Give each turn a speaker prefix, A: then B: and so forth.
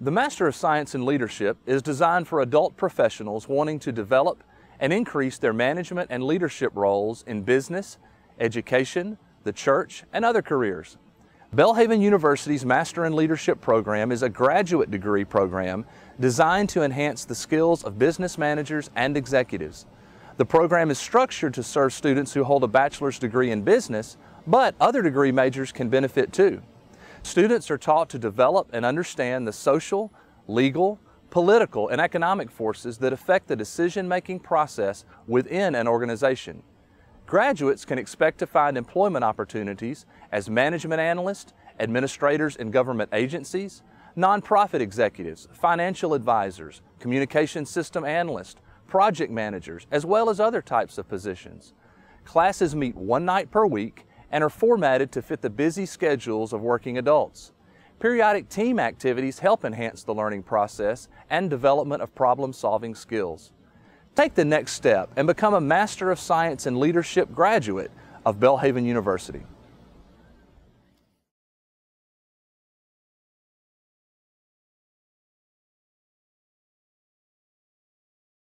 A: The Master of Science in Leadership is designed for adult professionals wanting to develop and increase their management and leadership roles in business, education, the church, and other careers. Bellhaven University's Master in Leadership program is a graduate degree program designed to enhance the skills of business managers and executives. The program is structured to serve students who hold a bachelor's degree in business, but other degree majors can benefit too. Students are taught to develop and understand the social, legal, political, and economic forces that affect the decision-making process within an organization. Graduates can expect to find employment opportunities as management analysts, administrators in government agencies, nonprofit executives, financial advisors, communication system analysts, project managers, as well as other types of positions. Classes meet one night per week and are formatted to fit the busy schedules of working adults. Periodic team activities help enhance the learning process and development of problem-solving skills. Take the next step and become a Master of Science in Leadership graduate of Bellhaven University.